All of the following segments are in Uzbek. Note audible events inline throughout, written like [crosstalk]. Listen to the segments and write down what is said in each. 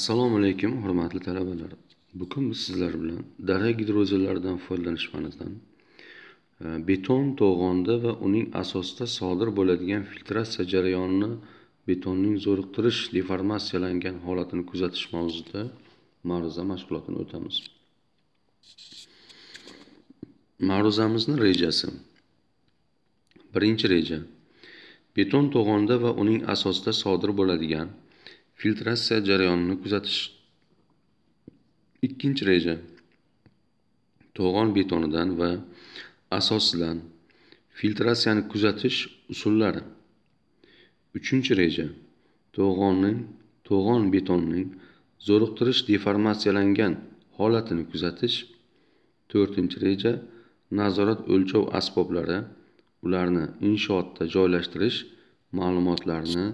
assalomu alaykum hurmatli talabalar bugun biz sizlar bilan dara gidrozellaridan foydalanishmanizdan e, beton to'g'onda va uning asosida sodir bo'ladigan filtratsiya jarayonini betonning zo'riqtirish deformatsiyalangan holatini kuzatish mavzuida ma'ruza mashg'ulotini o'tamiz ma'ruzamizni rejasi birinchi reja beton to'g'onda va uning asosida sodir bo'ladigan filtratsiya jarayonini kuzatish ikkinchi reja to'g'on betonidan va asosidan filtratsiyani kuzatish usullari uchinchi reja to'g'onning to'g'on betonning zo'riqtirish deformatsiyalangan holatini kuzatish to'rtinchi reja nazorat o'lchov asboblari ularni inshootda joylashtirish ma'lumotlarni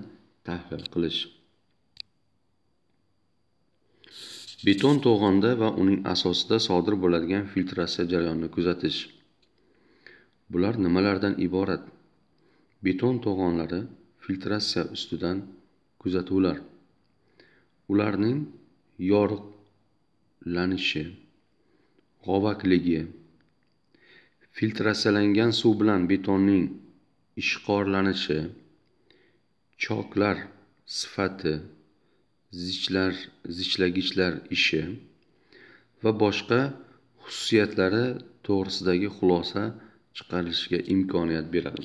tahlil qilish beton to'g'onda va uning asosida sodir bo'ladigan filtratsiya jarayonini kuzatish bular nimalardan iborat beton to'g'onlari filtratsiya ustidan kuzatuvlar ularning yorug'lanishi g'ovakligi filtratsiyalangan suv bilan betonning ishqorlanishi choklar sifati zichlar zichlagichlar ishi va boshqa xususiyatlari to'g'risidagi xulosa chiqarishga imkoniyat beradi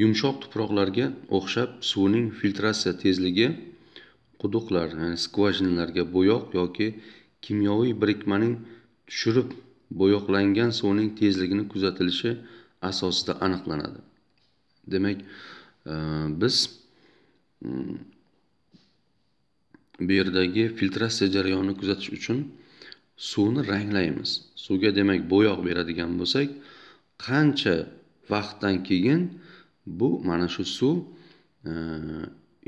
yumshoq tuproqlarga o'xshab suvning filtratsiya tezligi quduqlar ya'ni skvajinlarga bo'yoq yoki kimyoviy birikmaning tushirib bo'yoqlangan suvning tezligini kuzatilishi asosida aniqlanadi demak biz Hmm. bu yerdagi filtratsiya jarayonini kuzatish uchun suvni ranglaymiz suvga demak bo'yoq beradigan bo'lsak qancha vaqtdan keyin bu mana shu suv e,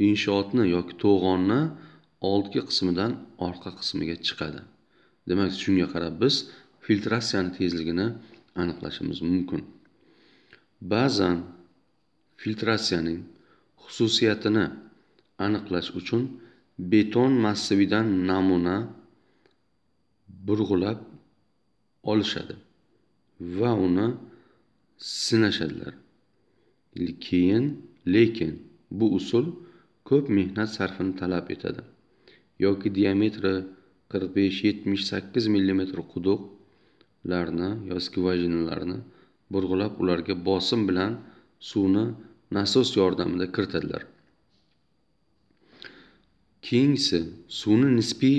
inshootni yoki to'g'onni oldgi qismidan orqa qismiga chiqadi demak shunga qarab biz filtratsiyani tezligini aniqlashimiz mumkin ba'zan filtratsiyaning xususiyatini aniqlash uchun beton massividan namuna burg'ulab olishadi va uni sinashadilar keyin lekin bu usul ko'p mehnat sarfini talab etadi yoki diametri qirq besh yetmish sakkiz millimetr quduqlarni yoki vajinalarni burg'ulab ularga bosim bilan suvni nasos yordamida kiritadilar keyingisi suvni nisbiy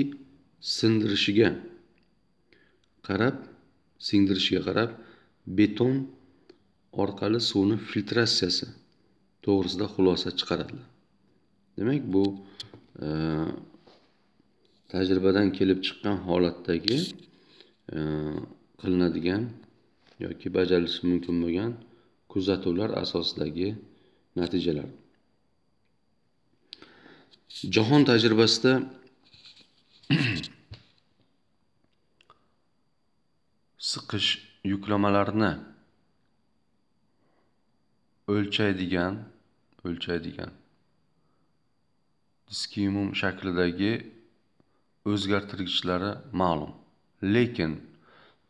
sindirishiga qarab singdirishiga qarab beton orqali suvni filtratsiyasi to'g'risida xulosa chiqaradilar demak bu e, tajribadan kelib chiqqan holatdagi e, qilinadigan yoki bajarilishi mumkin bo'lgan kuzatuvlar asosidagi natijalar jahon tajribasida [clears throat] siqish yuklamalarni o'lchaydigan o'lchaydigan diskimum shaklidagi o'zgartirgichlari ma'lum lekin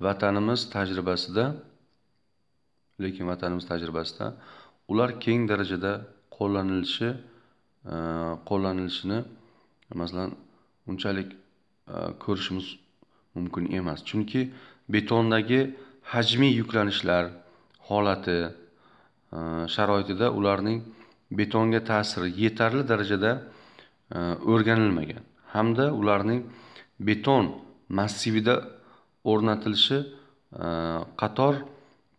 vatanimiz tajribasida lekin vatanimiz tajribasida ular keng darajada qo'llanilishi e, qo'llanilishini masalan unchalik e, ko'rishimiz mumkin emas chunki betondagi hajmiy yuklanishlar holati e, sharoitida ularning betonga ta'siri yetarli darajada o'rganilmagan hamda ularning beton massivida o'rnatilishi qator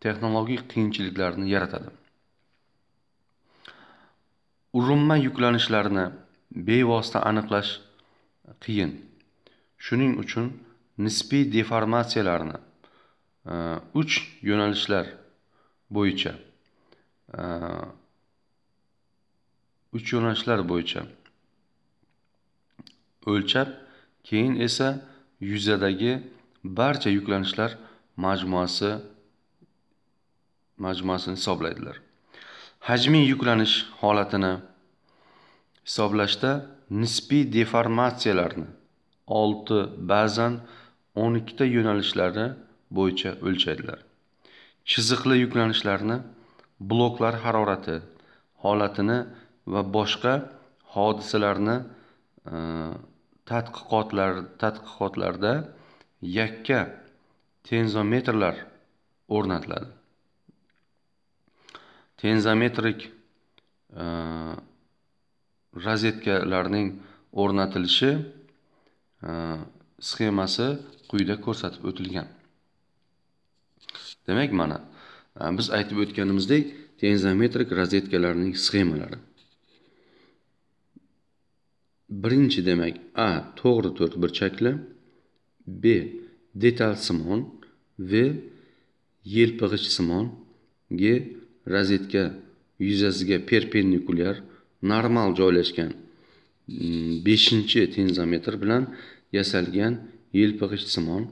texnologik qiyinchiliklarni yaratadi urinma yuklanishlarni bevosita aniqlash qiyin shuning uchun nisbiy deformatsiyalarni e, uch yo'nalishlar bo'yicha e, uch yo'nalishlar bo'yicha o'lchab keyin esa yuzadagi barcha yuklanishlar majmuasi majmuasini hisoblaydilar hajmiy yuklanish holatini hisoblashda nisbiy deformatsiyalarni 6, ba'zan 12 ta yo'nalishlari bo'yicha o'lchaydilar. Chiziqli yuklanishlarni, bloklar harorati holatini va boshqa hodisalarni e, tadqiqotlar tadqiqotlarda yakka tenzometrlar o'rnatiladi. tenzometrik e, razetkalarning o'rnatilishi e, sxemasi quyida ko'rsatib o'tilgan demak mana e, biz aytib o'tganimizdek tenzometrik razetkalarning sxemalari birinchi demak a to'g'ri to'rt burchakli b detalsimon v yelpig'ichsimon g razetka yuzasiga perpendikulyar normal joylashgan 5-tenzometr mm, bilan yasalgan yelpig'ichsimon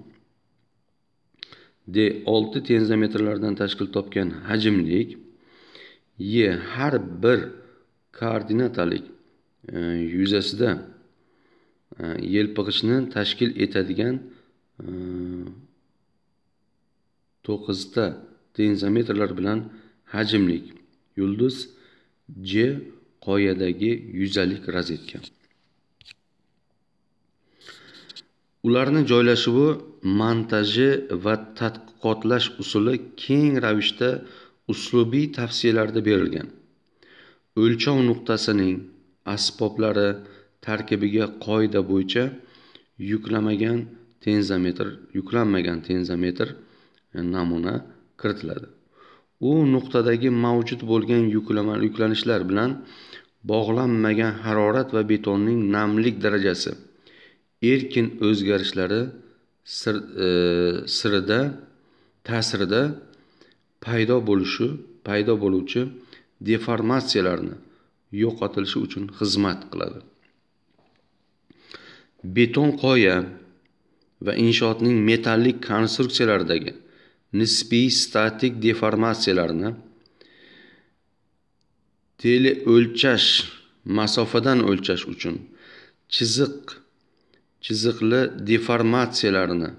d 6 tenzometrlardan tashkil topgan hajmlik e har bir koordinatalik e, yuzasida e, yelpig'ichni tashkil etadigan e, to'qqizta tenzometrlar bilan hajmlik yulduz j qoyadagi yuzalik rozetka ularni joylashuvi montaji va tadqiqotlash usuli keng ravishda uslubiy tavsiyalarda berilgan o'lchov nuqtasining asboblari tarkibiga qoida bo'yicha yuklamagan tenzometr yuklanmagan tenzometr namuna kiritiladi u nuqtadagi mavjud bo'lgan yuklanishlar bilan bog'lanmagan harorat va betonning namlik darajasi erkin o'zgarishlari sir, e, sirida ta'sirida paydo bo'lishi paydo bo'luvchi deformatsiyalarni yo'qotilishi uchun xizmat qiladi beton qoya va inshootning metallik konstruksiyalaridagi nisbiy statik deformatsiyalarni teleo'lchash masofadan o'lchash uchun chiziq chiziqli deformatsiyalarni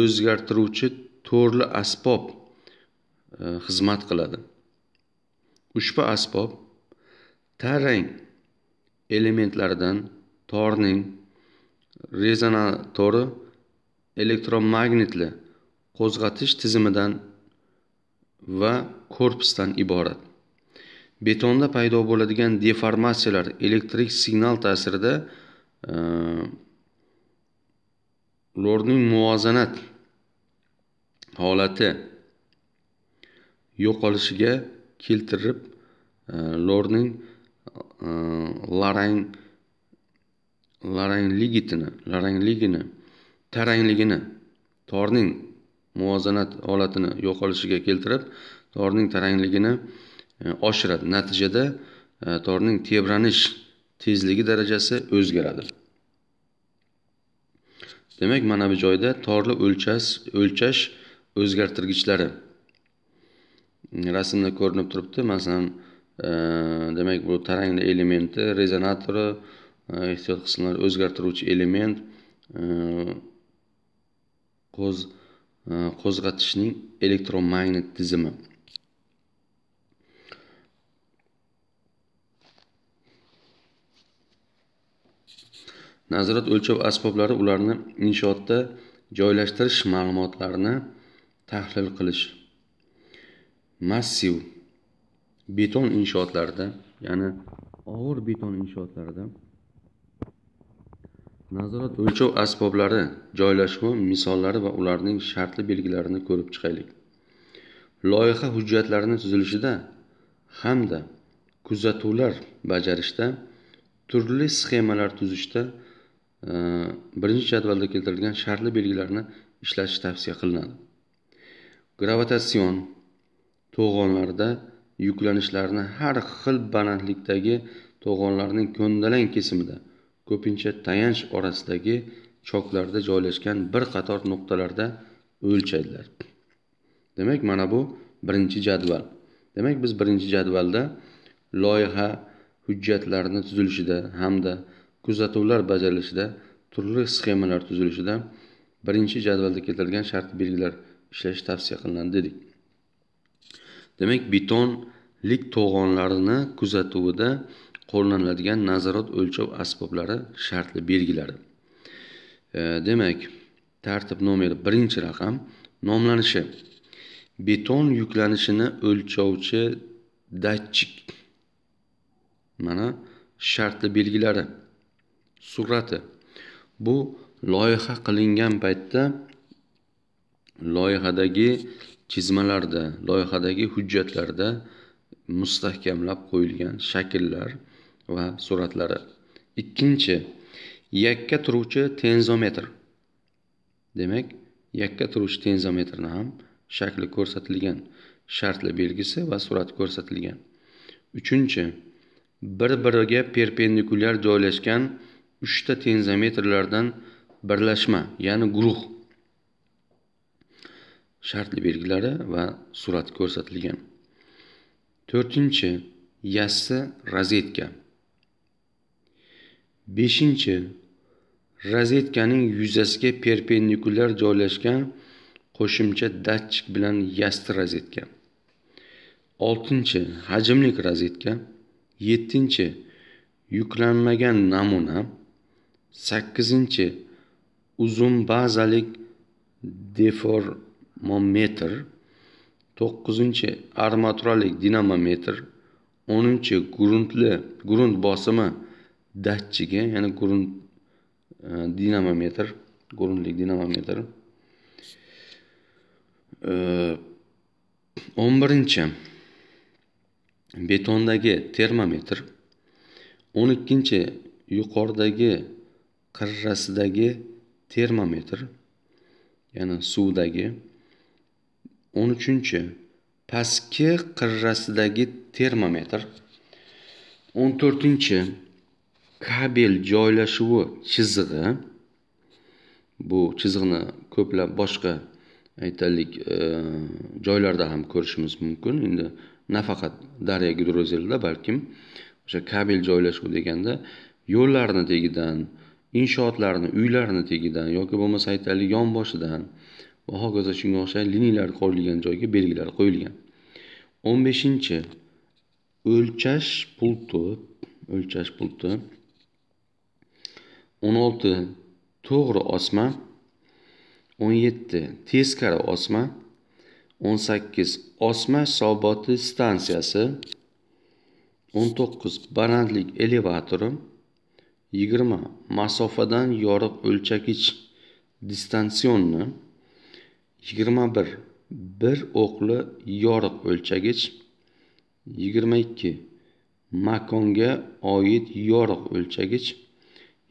o'zgartiruvchi to'rli asbob e, xizmat qiladi ushbu asbob tarang elementlaridan torning rezonatori elektromagnitli qo'zg'atish tizimidan va korpusdan iborat betonda paydo bo'ladigan deformatsiyalar elektrik signal ta'sirida e, lorning muvozanat holati yo'qolishiga keltirib e, lorning e, larang larangligitini larangligini tarangligini torning muvozanat holatini yo'qolishiga keltirib torning tarangligini e, oshiradi natijada e, torning tebranish tezligi darajasi o'zgaradi demak mana bu joyda torli o'lchas o'lchash o'zgartirgichlari mm, rasmda ko'rinib turibdi masalan e, demak bu tarangli elementi rezonatori ehtiyot qismlar o'zgartiruvchi element qo'z Э, qo'zg'atishning elektromagnit tizimi nazorat o'lchov asboblari ularni inshootda joylashtirish ma'lumotlarini tahlil qilish massiv beton inshootlarida ya'ni og'ir beton inshootlarida nazorat o'lchov asboblari joylashuvi misollari va ularning shartli belgilarini ko'rib chiqaylik loyiha hujjatlarini tuzilishida hamda kuzatuvlar bajarishda turli sxemalar tuzishda e, birinchi jadvalda keltirilgan shartli belgilarni ishlatish tavsiya qilinadi gravitatsion to'g'onlarda yuklanishlarni har xil balandlikdagi to'g'onlarning ko'ndalang kesimida ko'pincha tayanch orasidagi choklarda joylashgan bir qator nuqtalarda o'lchaydilar demak mana bu birinchi jadval demak biz birinchi jadvalda loyiha hujjatlarini tuzilishida hamda kuzatuvlar bajarilishida turli sxemalar tuzilishida birinchi jadvalda keltirilgan shart belgilar ishlash tavsiya qilinadi dedik demak betonlik to'g'onlarini kuzatuvida qo'llaniladigan nazorat o'lchov asboblari shartli belgilari e, demak tartib nomeri birinchi raqam nomlanishi beton yuklanishini o'lchovchi datchik mana shartli belgilari surati bu loyiha qilingan paytda loyihadagi chizmalarda loyihadagi hujjatlarda mustahkamlab qo'yilgan shakllar va suratlari ikkinchi yakka turuvchi tenzometr demak yakka turuvchi tenzometrni ham shakli ko'rsatilgan shartli belgisi va surati ko'rsatilgan uchinchi bir biriga perpendikulyar joylashgan uchta tenzometrlardan birlashma ya'ni guruh shartli belgilari va surati ko'rsatilgan to'rtinchi yassi rozetka beshinchi razvedkaning yuzasiga perpendikulyar joylashgan qo'shimcha datchik bilan yasti razvedka oltinchi hajmlik razvedka yettinchi yuklanmagan namuna sakkizinchi uzun bazalik deformometr to'qqizinchi armaturalik dinamometr o'ninchi gruntli grunt bosimi datchigi ya'ni gurun e, dinamometr gurunlik dinamometr e, o'n birinchi betondagi termometr o'n ikkinchi yuqoridagi qirrasidagi termometr ya'ni suvdagi o'n uchinchi pastki qirrasidagi termometr o'n to'rtinchi kabel joylashuvi chizig'i bu chizig'ini ko'plab boshqa aytaylik e, joylarda ham ko'rishimiz mumkin endi nafaqat daryo gidrozelda balkim o'sha kabel joylashuvi deganda yo'llarni tagidan inshootlarni uylarni tagidan yoki bo'lmasa aytaylik yonboshidan va hokazo shunga o'xshash liniyalar qo'yilgan joyga belgilar qo'yilgan o'n beshinchi o'lchash pulti o'lchash pulti o'n olti to'g'ri osma o'n yetti teskari osma o'n sakkiz osma hisoboti stansiyasi o'n to'qqiz balandlik elevatori yigirma masofadan yoriq o'lchagich distansionni yigirma bir bir o'qli yoriq o'lchagich yigirma ikki makonga oid yoriq o'lchagich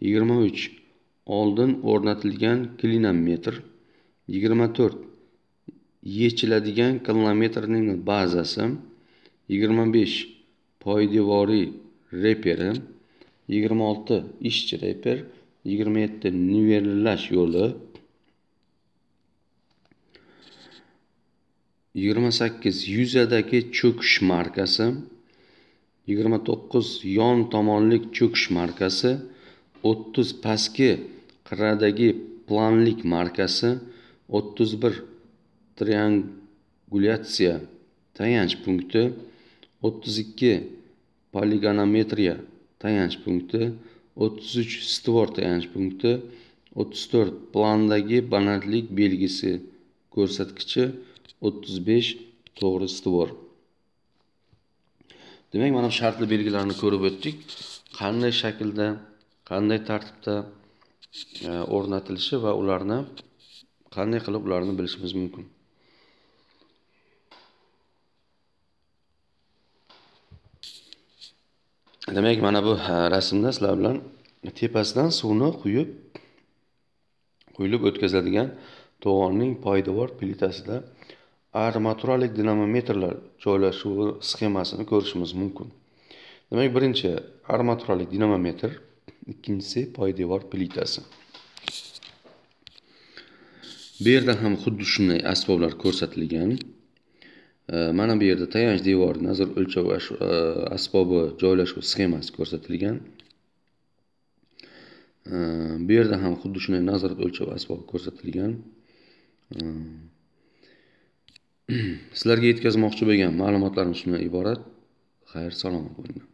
yigirma uch oldin o'rnatilgan klinometr yigirma to'rt yechiladigan klinometrning bazasi yigirma besh poydevoriy reperi yigirma olti ishchi reper yigirma yetti nivellash yo'li yigirma sakkiz yuzadagi cho'kish markasi yigirma to'qqiz yon tomonlik cho'kish markasi o'ttiz pastki qirradagi planlik markasi o'ttiz bir triangulyatsiya tayanch punkti o'ttiz ikki poligonometriya tayanch punkti o'ttiz uch stvor tayanch punkti o'ttiz to'rt plandagi balandlik belgisi ko'rsatkichi o'ttiz besh to'g'ri stvor demak mana shu shartli belgilarni ko'rib o'tdik qanday shaklda qanday tartibda e, o'rnatilishi va ularni qanday qilib ularni bilishimiz mumkin demak mana bu e, rasmda sizlar bilan tepasidan suvni quyib quyilib o'tkaziladigan to'g'onning poydevor plitasida armaturalik dinamometrlar joylashuvi sxemasini ko'rishimiz mumkin demak birinchi armaturalik dinamometr ikkinchisi poydevor plitasi bu yerda ham xuddi shunday asboblar ko'rsatilgan mana bu yerda tayanch devor nazar o'lchov e, asbobi joylashuv sxemasi ko'rsatilgan bu yerda ham xuddi shunday nazorat o'lchov asbobi ko'rsatilgan [clears throat] sizlarga yetkazmoqchi bo'lgan ma'lumotlarim shundan iborat xayr salomat bo'linglar